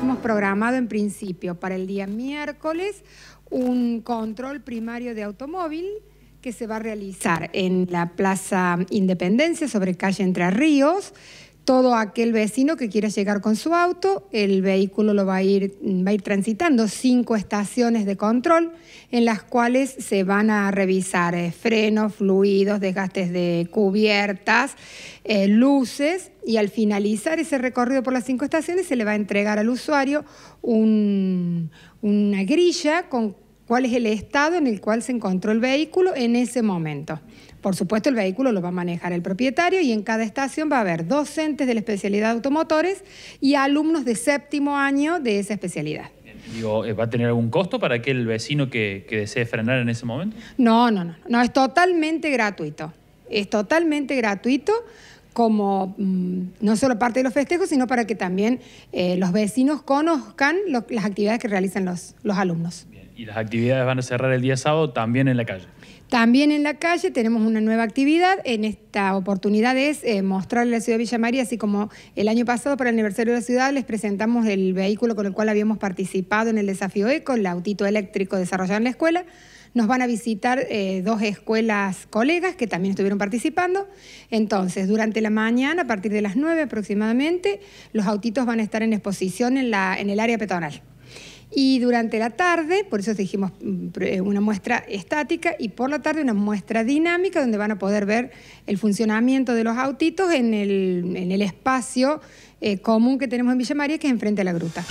Hemos programado en principio para el día miércoles un control primario de automóvil que se va a realizar en la Plaza Independencia sobre calle Entre Ríos todo aquel vecino que quiera llegar con su auto, el vehículo lo va a ir, mm, va a ir transitando cinco estaciones de control en las cuales se van a revisar eh, frenos, fluidos, desgastes de cubiertas, eh, luces y al finalizar ese recorrido por las cinco estaciones se le va a entregar al usuario una grilla con cuál es el estado en el cual se encontró el vehículo en ese momento. Por supuesto, el vehículo lo va a manejar el propietario y en cada estación va a haber docentes de la especialidad de automotores y alumnos de séptimo año de esa especialidad. Eh, ¿va a tener algún costo para aquel vecino que, desee frenar en ese momento? No, no, no. No, es totalmente gratuito. Es totalmente gratuito como mm, no solo parte de los festejos, sino para que también eh, los vecinos conozcan las actividades que realizan los, los alumnos y las actividades van a cerrar el día sábado también en la calle. También en la calle tenemos una nueva actividad. En esta oportunidad es eh, mostrarle a la ciudad de Villa María, así como el año pasado para el aniversario de la ciudad les presentamos el vehículo con el cual habíamos participado en el desafío ECO, el autito eléctrico desarrollado en la escuela. Nos van a visitar eh, dos escuelas colegas que también estuvieron participando. Entonces, durante la mañana, a partir de las 9 aproximadamente, los autitos van a estar en exposición en, la, en el área peatonal. Y durante la tarde, por eso dijimos mm, eh, una muestra estática, y por la tarde una muestra dinámica donde van a poder ver el funcionamiento de los autitos en el, espacio eh, común que tenemos en Villa María, que es enfrente a la gruta.